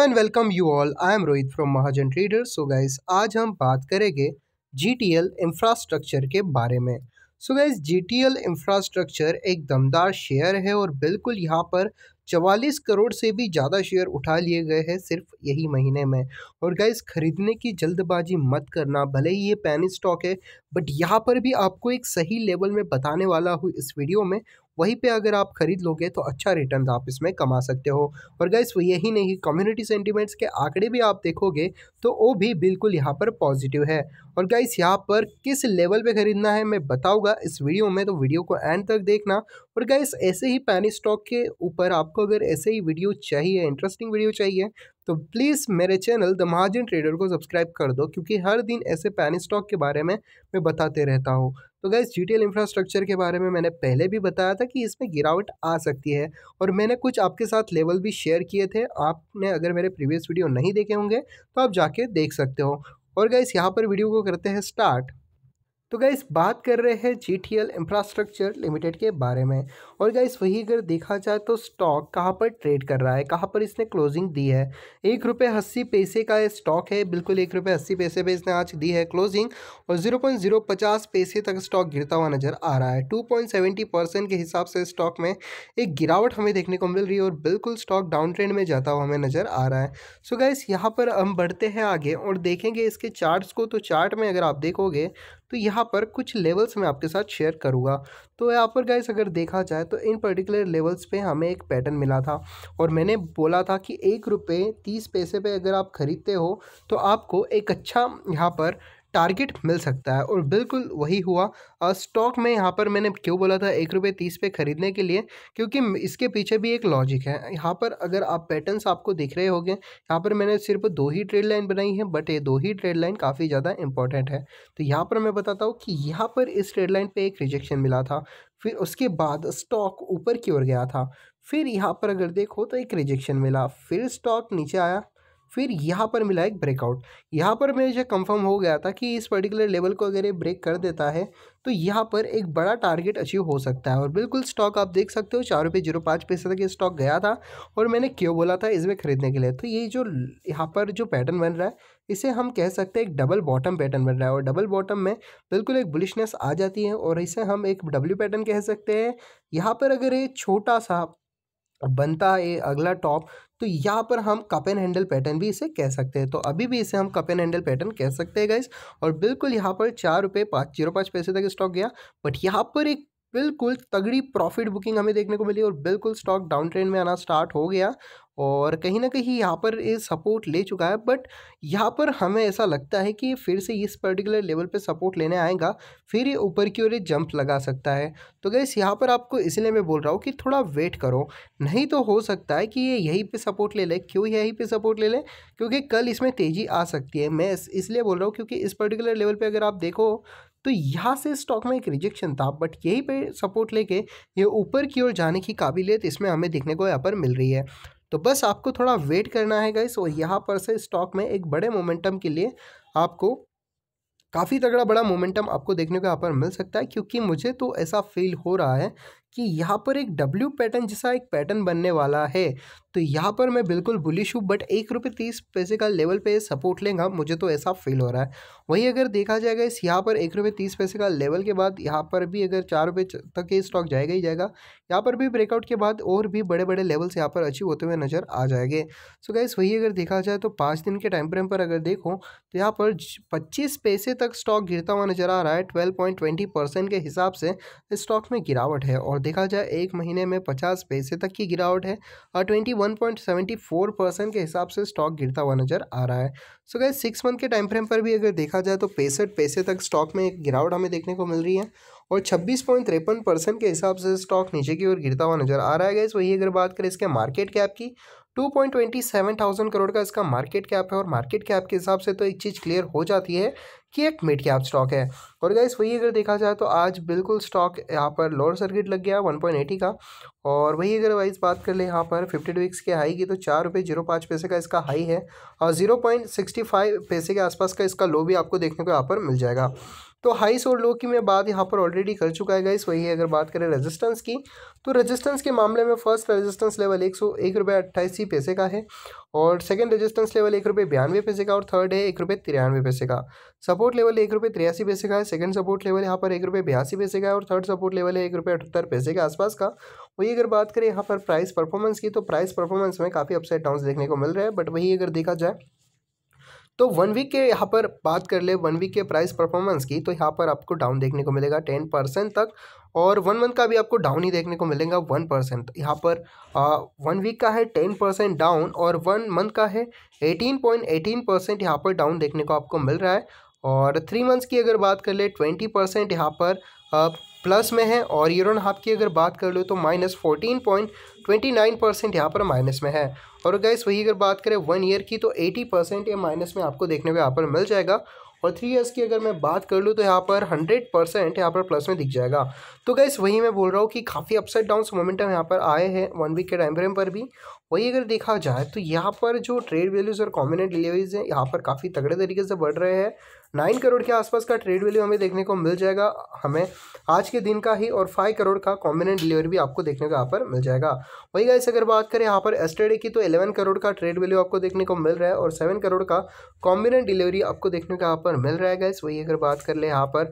and welcome you all I am Rohit from Mahajan trader so guys आज हम बात करेंगे जी टी एल इंफ्रास्ट्रक्चर के बारे में so guys G T L infrastructure एक दमदार शेयर है और बिल्कुल यहाँ पर चवालीस करोड़ से भी ज़्यादा शेयर उठा लिए गए हैं सिर्फ यही महीने में और गाइज ख़रीदने की जल्दबाजी मत करना भले ही ये पैनी स्टॉक है बट यहाँ पर भी आपको एक सही लेवल में बताने वाला हूँ इस वीडियो में वहीं पे अगर आप खरीद लोगे तो अच्छा रिटर्न आप इसमें कमा सकते हो और गैस वो यही नहीं कम्युनिटी सेंटिमेंट्स के आंकड़े भी आप देखोगे तो वो भी बिल्कुल यहाँ पर पॉजिटिव है और गाइस यहाँ पर किस लेवल पे खरीदना है मैं बताऊंगा इस वीडियो में तो वीडियो को एंड तक देखना और गाइस ऐसे ही पैनी स्टॉक के ऊपर आपको अगर ऐसे ही वीडियो चाहिए इंटरेस्टिंग वीडियो चाहिए तो प्लीज़ मेरे चैनल द महाजिन ट्रेडर को सब्सक्राइब कर दो क्योंकि हर दिन ऐसे पैन स्टॉक के बारे में मैं बताते रहता हूँ तो गैस डिटेल इंफ्रास्ट्रक्चर के बारे में मैंने पहले भी बताया था कि इसमें गिरावट आ सकती है और मैंने कुछ आपके साथ लेवल भी शेयर किए थे आपने अगर मेरे प्रीवियस वीडियो नहीं देखे होंगे तो आप जाके देख सकते हो और गैस यहाँ पर वीडियो को करते हैं स्टार्ट तो गाइस बात कर रहे हैं G T L infrastructure limited के बारे में और गाइस वही अगर देखा जाए तो स्टॉक कहाँ पर ट्रेड कर रहा है कहाँ पर इसने क्लोजिंग दी है एक रुपये अस्सी पैसे का स्टॉक है बिल्कुल एक रुपये अस्सी पैसे पे इसने आज दी है क्लोजिंग और जीरो पॉइंट जीरो पचास पैसे तक स्टॉक गिरता हुआ नजर आ रहा है टू पॉइंट सेवेंटी परसेंट के हिसाब से स्टॉक में एक गिरावट हमें देखने को मिल रही है और बिल्कुल स्टॉक डाउन ट्रेंड में जाता हुआ हमें नज़र आ रहा है सो गाइस यहाँ पर हम बढ़ते हैं आगे और देखेंगे इसके चार्ट को तो चार्ट में अगर आप देखोगे तो यहाँ पर कुछ लेवल्स मैं आपके साथ शेयर करूँगा तो यहाँ पर गाइस अगर देखा जाए तो इन पर्टिकुलर लेवल्स पे हमें एक पैटर्न मिला था और मैंने बोला था कि एक रुपये तीस पैसे पे अगर आप ख़रीदते हो तो आपको एक अच्छा यहाँ पर टारगेट मिल सकता है और बिल्कुल वही हुआ स्टॉक में यहाँ पर मैंने क्यों बोला था एक रुपये तीस पे ख़रीदने के लिए क्योंकि इसके पीछे भी एक लॉजिक है यहाँ पर अगर आप पैटर्न्स आपको दिख रहे होंगे यहाँ पर मैंने सिर्फ दो ही ट्रेड लाइन बनाई है बट ये दो ही ट्रेड लाइन काफ़ी ज़्यादा इंपॉर्टेंट है तो यहाँ पर मैं बताता हूँ कि यहाँ पर इस ट्रेड लाइन पर एक रिजेक्शन मिला था फिर उसके बाद स्टॉक ऊपर की ओर गया था फिर यहाँ पर अगर देखो तो एक रिजेक्शन मिला फिर स्टॉक नीचे आया फिर यहाँ पर मिला एक ब्रेकआउट यहाँ पर मुझे कंफर्म हो गया था कि इस पर्टिकुलर लेवल को अगर ये ब्रेक कर देता है तो यहाँ पर एक बड़ा टारगेट अचीव हो सकता है और बिल्कुल स्टॉक आप देख सकते हो चार रुपये जीरो पाँच पैसे तक ये स्टॉक गया था और मैंने क्यों बोला था इसमें खरीदने के लिए तो ये जो यहाँ पर जो पैटर्न बन रहा है इसे हम कह सकते हैं एक डबल बॉटम पैटर्न बन रहा है और डबल बॉटम में बिल्कुल एक बुलिशनेस आ जाती है और इसे हम एक डब्ल्यू पैटर्न कह सकते हैं यहाँ पर अगर ये छोटा सा बनता है अगला टॉप तो यहाँ पर हम कप एंड हैंडल पैटर्न भी इसे कह सकते हैं तो अभी भी इसे हम कप एंड हैंडल पैटर्न कह सकते हैं गाइस और बिल्कुल यहाँ पर चार रुपये पाँच जीरो पाँच पैसे तक स्टॉक गया बट यहाँ पर एक बिल्कुल तगड़ी प्रॉफिट बुकिंग हमें देखने को मिली और बिल्कुल स्टॉक डाउन ट्रेंड में आना स्टार्ट हो गया और कहीं ना कहीं यहाँ पर ये सपोर्ट ले चुका है बट यहाँ पर हमें ऐसा लगता है कि फिर से इस पर्टिकुलर लेवल पे सपोर्ट लेने आएगा फिर ये ऊपर की ओर जंप लगा सकता है तो गैस यहाँ पर आपको इसलिए मैं बोल रहा हूँ कि थोड़ा वेट करो नहीं तो हो सकता है कि ये यहीं पे सपोर्ट ले लें क्यों यहीं पर सपोर्ट ले लें क्योंकि कल इसमें तेज़ी आ सकती है मैं इसलिए बोल रहा हूँ क्योंकि इस पर्टिकुलर लेवल पर अगर आप देखो तो यहाँ से स्टॉक में एक रिजेक्शन था बट यही पे सपोर्ट लेके ये ऊपर की ओर जाने की काबिलियत इसमें हमें देखने को यहाँ पर मिल रही है तो बस आपको थोड़ा वेट करना है गाइस और यहाँ पर से स्टॉक में एक बड़े मोमेंटम के लिए आपको काफ़ी तगड़ा बड़ा मोमेंटम आपको देखने को यहाँ पर मिल सकता है क्योंकि मुझे तो ऐसा फील हो रहा है कि यहाँ पर एक डब्ल्यू पैटर्न जैसा एक पैटर्न बनने वाला है तो यहाँ पर मैं बिल्कुल बुलिश हूँ बट एक रुपये तीस पैसे का लेवल पे सपोर्ट लेगा मुझे तो ऐसा फील हो रहा है वहीं अगर देखा जाएगा इस यहाँ पर एक रुपये तीस पैसे का लेवल के बाद यहाँ पर भी अगर चार रुपये तक ये स्टॉक जाएगा ही जाएगा यहाँ पर भी ब्रेकआउट के बाद और भी बड़े बड़े लेवल्स यहाँ पर अचीव होते हुए नज़र आ जाएंगे सो गैस वही अगर देखा जाए तो पाँच दिन के टाइम फ्रेम पर अगर देखो तो यहाँ पर पच्चीस पैसे तक स्टॉक गिरता हुआ नजर आ रहा है ट्वेल्व पॉइंट ट्वेंटी परसेंट के हिसाब से स्टॉक में गिरावट है और देखा जाए एक महीने में पचास पैसे तक की गिरावट है और ट्वेंटी सेवेंटी फोर परसेंट के हिसाब से स्टॉक गिरता हुआ नजर आ रहा है सो गए सिक्स मंथ के टाइम फ्रेम पर भी अगर देखा जाए तो पैंसठ पैसे तक स्टॉक में एक गिरावट हमें देखने को मिल रही है और छब्बीस पॉइंट तिरपन परसेंट के हिसाब से स्टॉक नीचे की ओर गिरता हुआ नजर आ रहा है गैस वही अगर बात करें इसके मार्केट कैप की two point twenty seven thousand crore का इसका मार्केट कैप है और मार्केट कैप के हिसाब से तो एक चीज़ क्लियर हो जाती है कि एक मिड कैप स्टॉक है और गाइस वही अगर देखा जाए तो आज बिल्कुल स्टॉक यहाँ पर लोअर सर्किट लग गया वन पॉइंट एटी का और वही अगर वाइज बात कर ले यहाँ पर फिफ्टी वीक्स के हाई की तो चार रुपये जीरो पाँच पैसे का इसका हाई है और जीरो पॉइंट सिक्सटी फाइव पैसे के आसपास का इसका लो भी आपको देखने को यहाँ पर मिल जाएगा तो हाई और लो की मैं बात यहाँ पर ऑलरेडी कर चुका है गाइस वही अगर बात करें रेजिस्टेंस की तो रेजिस्टेंस के मामले में फर्स्ट रेजिस्टेंस लेवल एक सौ एक रुपये अट्ठाईस पैसे का है और सेकेंड रेजिस्टेंस लेवल एक रुपये बयानवे पैसे का और थर्ड है एक रुपये तिरानवे पैसे का सपोर्ट लेवल एक रुपये तिरासी पैसे का है सेकंड सपोर्ट लेवल यहाँ पर एक रुपये बयासी पैसे का है और थर्ड सपोर्ट लेवल है एक रुपये अठहत्तर पैसे के आसपास का वही अगर बात करें यहाँ पर प्राइस परफॉर्मेंस की तो प्राइस परफॉर्मेंस में काफ़ी अपसाइड डाउन देखने को मिल रहा है बट वही अगर देखा जाए तो वन वीक के यहाँ पर बात कर ले वन वीक के प्राइस परफॉर्मेंस की तो यहाँ पर आपको डाउन देखने को मिलेगा टेन परसेंट तक और वन मंथ का भी आपको डाउन ही देखने को मिलेगा वन परसेंट यहाँ पर वन वीक का है टेन परसेंट डाउन और वन मंथ का है एटीन पॉइंट एटीन परसेंट यहाँ पर डाउन देखने को आपको मिल रहा है और थ्री मंथ्स की अगर बात कर ले ट्वेंटी परसेंट यहाँ पर प्लस में है और यूरोन हाफ की अगर बात कर लो तो minus fourteen point twenty nine percent यहाँ पर माइनस में है और गैस वही अगर बात करें वन ईयर की तो एटी परसेंट या माइनस में आपको देखने को यहाँ पर मिल जाएगा और थ्री ईयर्स की अगर मैं बात कर लूँ तो यहाँ पर हंड्रेड परसेंट यहाँ पर प्लस में दिख जाएगा तो गैस वही मैं बोल रहा हूँ कि काफ़ी अपसाइड डाउन मोमेंटम यहाँ पर आए हैं वन वीक के टाइम फ्रेम पर भी वही अगर देखा जाए तो यहाँ पर जो ट्रेड वैल्यूज़ और कॉम्बिनेट डिलीवरीज हैं यहाँ पर काफ़ी तगड़े तरीके से बढ़ रहे हैं नाइन करोड़ के आसपास का ट्रेड वैल्यू हमें देखने को मिल जाएगा हमें आज के दिन का ही और फाइव करोड़ का कॉम्बिनेट डिलीवरी भी आपको देखने को यहाँ पर मिल जाएगा वही गाइस अगर बात करें यहाँ पर एस्टरडे की तो एलेवन करोड़ का ट्रेड वैल्यू आपको देखने को मिल रहा है और सेवन करोड़ का कॉम्बिनेट डिलीवरी आपको देखने को यहाँ पर मिल रहा है गाइस वही अगर बात कर ले यहाँ पर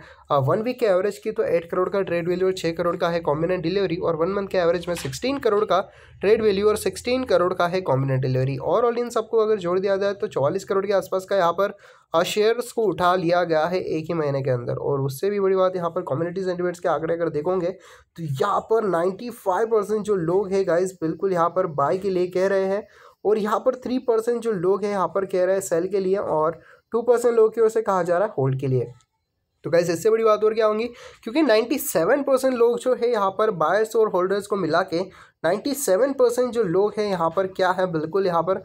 वन वीक के एवरेज की तो एट करोड़ का ट्रेड वैल्यू और छः करोड़ का है कॉम्बिनेंट डिलीवरी और वन मंथ के एवरेज में सिक्सटीन करोड़ का ट्रेड वैल्यू और सिक्सटीन करोड़ का है कॉम्बिनेंट डिलीवरी और ऑल इन सबको अगर जोड़ दिया जाए तो चौवालीस करोड़ के आसपास का यहाँ पर शेयर्स को उठा उठा लिया गया है एक ही महीने के अंदर और उससे भी बड़ी बात यहाँ पर कम्युनिटी सेंटिमेंट्स के आंकड़े अगर देखोगे तो यहाँ पर नाइन्टी फाइव परसेंट जो लोग हैं गाइस बिल्कुल यहाँ पर बाई के लिए कह रहे हैं और यहाँ पर थ्री परसेंट जो लोग हैं यहाँ पर कह रहे हैं सेल के लिए और टू परसेंट लोग की ओर से कहा जा रहा है होल्ड के लिए तो गैस इससे बड़ी बात और क्या होंगी क्योंकि 97 परसेंट लोग जो है यहाँ पर बायर्स और होल्डर्स को मिला के सेवन परसेंट जो लोग हैं यहाँ पर क्या है बिल्कुल यहाँ पर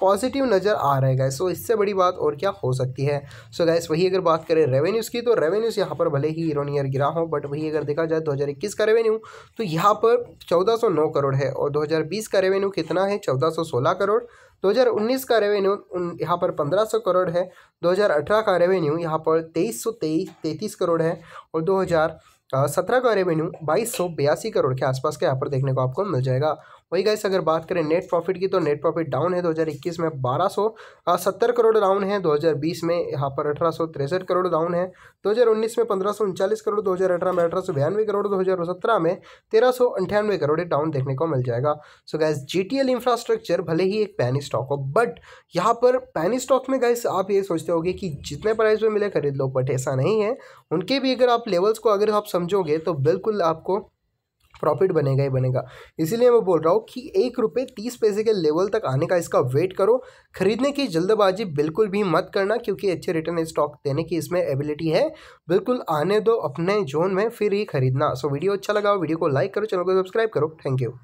पॉजिटिव नज़र आ रहे है सो इससे बड़ी बात और क्या हो सकती है सो गैस वही अगर बात करें रेवेन्यूज़ की तो रेवेन्यूज़ यहाँ पर भले ही ईरोन ईयर गिरा हो बट वही अगर देखा जाए 2021 का रेवेन्यू तो यहाँ पर 1409 करोड़ है और 2020 का रेवेन्यू कितना है चौदह करोड़ 2019 का रेवेन्यू यहाँ पर 1500 करोड़ है 2018 का रेवेन्यू यहाँ पर तेईस सौ तेईस तैंतीस करोड़ है और दो हज़ार सत्रह का रेवेन्यू बाईस सौ बयासी करोड़ के आसपास के यहाँ पर देखने को आपको मिल जाएगा वही गाइस अगर बात करें नेट प्रॉफिट की तो नेट प्रॉफिट डाउन है 2021 में 1270 करोड़ डाउन है 2020 में यहाँ पर अठारह करोड़ डाउन है 2019 में पंद्रह करोड़ अठारह में अठारह करोड़ सत्रह में तेरह करोड़ डाउन देखने को मिल जाएगा सो गैस जी इंफ्रास्ट्रक्चर भले ही एक पैनी स्टॉक हो बट यहाँ पर पैनी स्टॉक में गाइस आप ये सोचते होगे कि जितने प्राइस में मिले खरीद लो बट ऐसा नहीं है उनके भी अगर आप लेवल्स को अगर आप समझोगे तो बिल्कुल आपको प्रॉफिट बनेगा ही बनेगा इसीलिए मैं बोल रहा हूँ कि एक रुपये तीस पैसे के लेवल तक आने का इसका वेट करो खरीदने की जल्दबाजी बिल्कुल भी मत करना क्योंकि अच्छे रिटर्न स्टॉक देने की इसमें एबिलिटी है बिल्कुल आने दो अपने जोन में फिर ही खरीदना सो वीडियो अच्छा लगा वीडियो को लाइक करो चैनल को सब्सक्राइब करो थैंक यू